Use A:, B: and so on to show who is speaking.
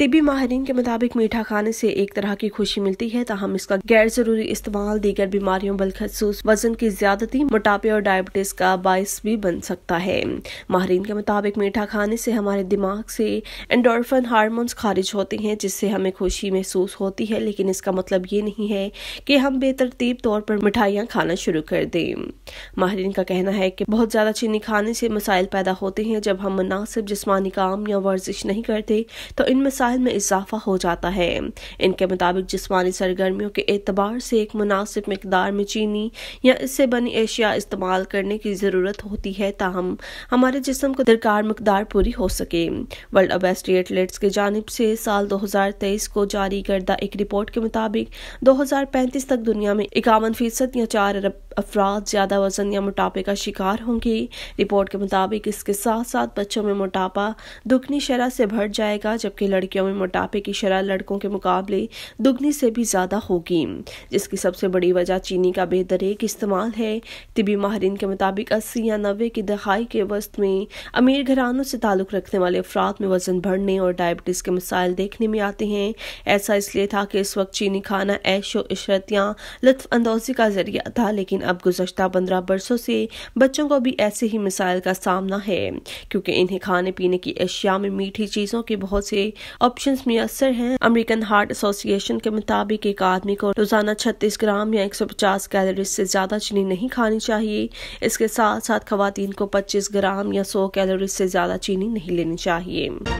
A: तिबी माहरीन के मुताबिक मीठा खाने से एक तरह की खुशी मिलती है तहम इसका गैर जरूरी इस्तेमाल दीगर बीमारियों बलखसूस वजन की ज्यादती मोटापे और डायबिटीज का बायस भी बन सकता है माहरीन के मुताबिक मीठा खाने से हमारे दिमाग से एंडोरफन हारमोन्स खारिज होते हैं जिससे हमें खुशी महसूस होती है लेकिन इसका मतलब ये नहीं है कि हम बेतरतीब तौर पर मिठाइयाँ खाना शुरू कर दें माहरीन का कहना है कि बहुत ज़्यादा चीनी खाने से मसाइल पैदा होते हैं जब हम मुनासिब जिसमानी काम या वर्जिश नहीं करते तो इन मसाइल वसाइल में इजाफा हो जाता है इनके मुताबिक जिसमानी सरगर्मियों के एतबार से एक मुनासिब मकदार में चीनी या इससे बनी एशिया इस्तेमाल करने की ज़रूरत होती है ताहम हमारे जिसम को दरकार मकदार पूरी हो सके वर्ल्ड अबेस्ट्री एटलेट्स की जानब से साल दो हजार तेईस को जारी करदा एक रिपोर्ट के मुताबिक दो हजार पैंतीस तक दुनिया में इक्यावन फीसद या चार अरब अफराद ज़्यादा वजन या मोटापे का शिकार होंगे रिपोर्ट के मुताबिक इसके साथ साथ बच्चों में मोटापा दुगनी शरह से बढ़ जाएगा जबकि लड़कियों अमेरिका में मोटापे की शरह लड़कों के मुकाबले दुगनी से भी ज़्यादा होगी जिसकी सबसे बड़ी वजह चीनी का बेदरेक इस्तेमाल है तिबी माहरीन के मुताबिक अस्सी या नबे की दहाई के वस्त में अमीर घरानों से ताल्लुक़ रखने वाले अफराद में वजन बढ़ने और डायबिटीज़ के मसाइल देखने में आते हैं ऐसा इसलिए था कि इस वक्त चीनी खाना ऐश व इशरत या लत्फ अंदोजी का जरिया था लेकिन अब गुजशत पंद्रह बरसों से बच्चों को भी ऐसे ही मिसाइल का सामना है क्योंकि इन्हें खाने पीने की अशिया में मीठी चीज़ों के बहुत से ऑप्शन मैसर हैं अमेरिकन हार्ट एसोसिएशन के मुताबिक एक आदमी को रोजाना छत्तीस ग्राम या 150 कैलोरी से ज़्यादा चीनी नहीं खानी चाहिए इसके साथ साथ खुवान को 25 ग्राम या 100 कैलोरी से ज़्यादा चीनी नहीं लेनी चाहिए